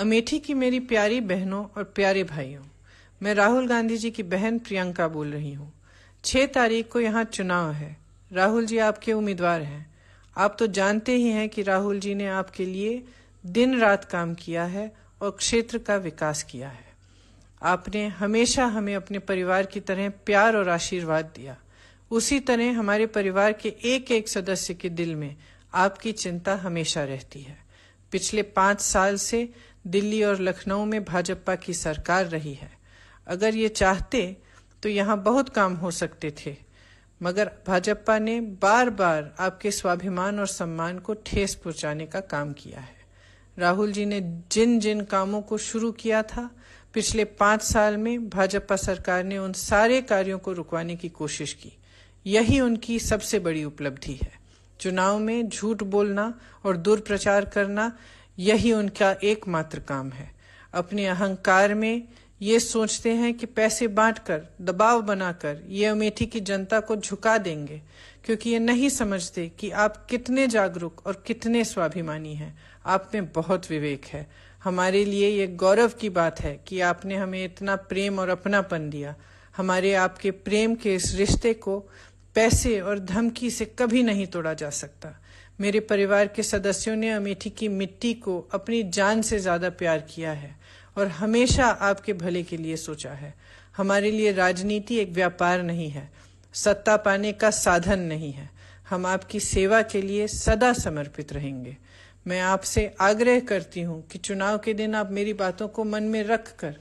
अमेठी की मेरी प्यारी बहनों और प्यारे भाइयों मैं राहुल गांधी जी की बहन प्रियंका बोल रही हूँ छह तारीख को यहाँ चुनाव है राहुल जी आपके उम्मीदवार हैं आप तो जानते ही हैं कि राहुल जी ने आपके लिए दिन रात काम किया है और क्षेत्र का विकास किया है आपने हमेशा हमें अपने परिवार की तरह प्यार और आशीर्वाद दिया उसी तरह हमारे परिवार के एक एक सदस्य के दिल में आपकी चिंता हमेशा रहती है पिछले पांच साल से दिल्ली और लखनऊ में भाजपा की सरकार रही है अगर ये चाहते तो यहाँ बहुत काम हो सकते थे मगर भाजपा ने बार बार आपके स्वाभिमान और सम्मान को ठेस पहुंचाने का काम किया है राहुल जी ने जिन जिन कामों को शुरू किया था पिछले पांच साल में भाजपा सरकार ने उन सारे कार्यों को रुकवाने की कोशिश की यही उनकी सबसे बड़ी उपलब्धि है चुनाव में झूठ बोलना और दुर्प्रचार करना यही उनका एकमात्र काम है अपने अहंकार में ये सोचते हैं कि पैसे बांटकर दबाव बनाकर ये अमेठी की जनता को झुका देंगे क्योंकि ये नहीं समझते कि आप कितने जागरूक और कितने स्वाभिमानी हैं आप में बहुत विवेक है हमारे लिए ये गौरव की बात है कि आपने हमें इतना प्रेम और अपनापन दिया हमारे आपके प्रेम के इस रिश्ते को पैसे और धमकी से कभी नहीं तोड़ा जा सकता मेरे परिवार के सदस्यों ने अमेठी की मिट्टी को अपनी जान से ज्यादा प्यार किया है और हमेशा आपके भले के लिए सोचा है हमारे लिए राजनीति एक व्यापार नहीं है सत्ता पाने का साधन नहीं है हम आपकी सेवा के लिए सदा समर्पित रहेंगे मैं आपसे आग्रह करती हूं कि चुनाव के दिन आप मेरी बातों को मन में रखकर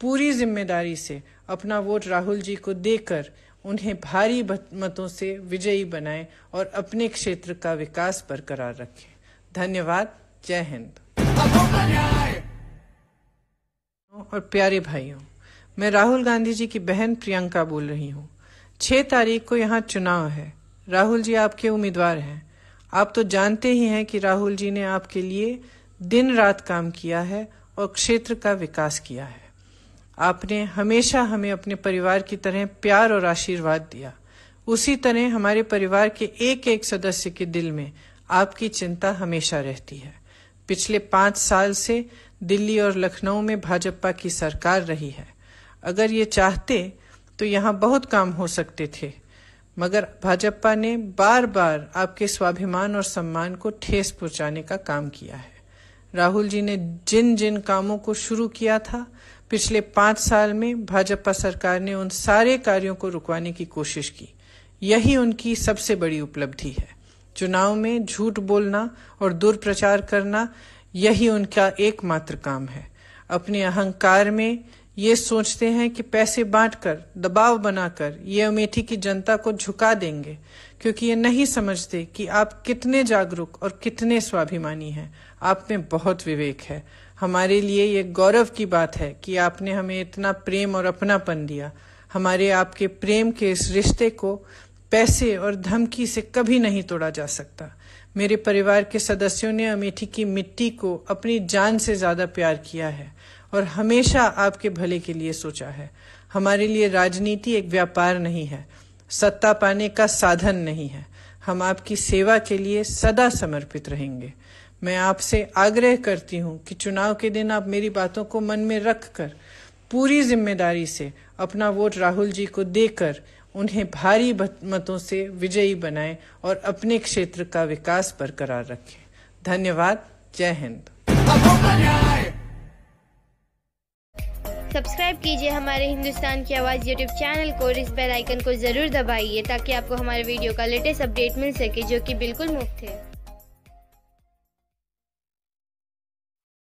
पूरी जिम्मेदारी से अपना वोट राहुल जी को देकर उन्हें भारी मतों से विजयी बनाएं और अपने क्षेत्र का विकास बरकरार रखें धन्यवाद जय हिंद और प्यारे भाइयों मैं राहुल गांधी जी की बहन प्रियंका बोल रही हूँ छह तारीख को यहाँ चुनाव है राहुल जी आपके उम्मीदवार हैं आप तो जानते ही हैं कि राहुल जी ने आपके लिए दिन रात काम किया है और क्षेत्र का विकास किया है आपने हमेशा हमें अपने परिवार की तरह प्यार और आशीर्वाद दिया उसी तरह हमारे परिवार के एक एक सदस्य के दिल में आपकी चिंता हमेशा रहती है पिछले पांच साल से दिल्ली और लखनऊ में भाजपा की सरकार रही है अगर ये चाहते तो यहाँ बहुत काम हो सकते थे मगर भाजपा ने बार बार आपके स्वाभिमान और सम्मान को ठेस पहुंचाने का काम किया है राहुल जी ने जिन जिन कामों को शुरू किया था पिछले पांच साल में भाजपा सरकार ने उन सारे कार्यों को रुकवाने की कोशिश की यही उनकी सबसे बड़ी उपलब्धि है चुनाव में झूठ बोलना और दुर्प्रचार करना यही उनका एकमात्र काम है अपने अहंकार में ये सोचते हैं कि पैसे बांटकर दबाव बनाकर ये अमेठी की जनता को झुका देंगे क्योंकि ये नहीं समझते कि आप कितने जागरूक और कितने स्वाभिमानी हैं आप में बहुत विवेक है हमारे लिए ये गौरव की बात है कि आपने हमें इतना प्रेम और अपनापन दिया हमारे आपके प्रेम के इस रिश्ते को पैसे और धमकी से कभी नहीं तोड़ा जा सकता मेरे परिवार के सदस्यों ने अमेठी की मिट्टी को अपनी जान से ज्यादा प्यार किया है और हमेशा आपके भले के लिए सोचा है हमारे लिए राजनीति एक व्यापार नहीं है सत्ता पाने का साधन नहीं है हम आपकी सेवा के लिए सदा समर्पित रहेंगे मैं आपसे आग्रह करती हूँ कि चुनाव के दिन आप मेरी बातों को मन में रख कर पूरी जिम्मेदारी से अपना वोट राहुल जी को देकर उन्हें भारी मतों से विजयी बनाएं और अपने क्षेत्र का विकास बरकरार रखें धन्यवाद जय हिंद सब्सक्राइब कीजिए हमारे हिंदुस्तान की आवाज़ यूट्यूब चैनल को और इस बेल आइकन को ज़रूर दबाइए ताकि आपको हमारे वीडियो का लेटेस्ट अपडेट मिल सके जो कि बिल्कुल मुफ्त है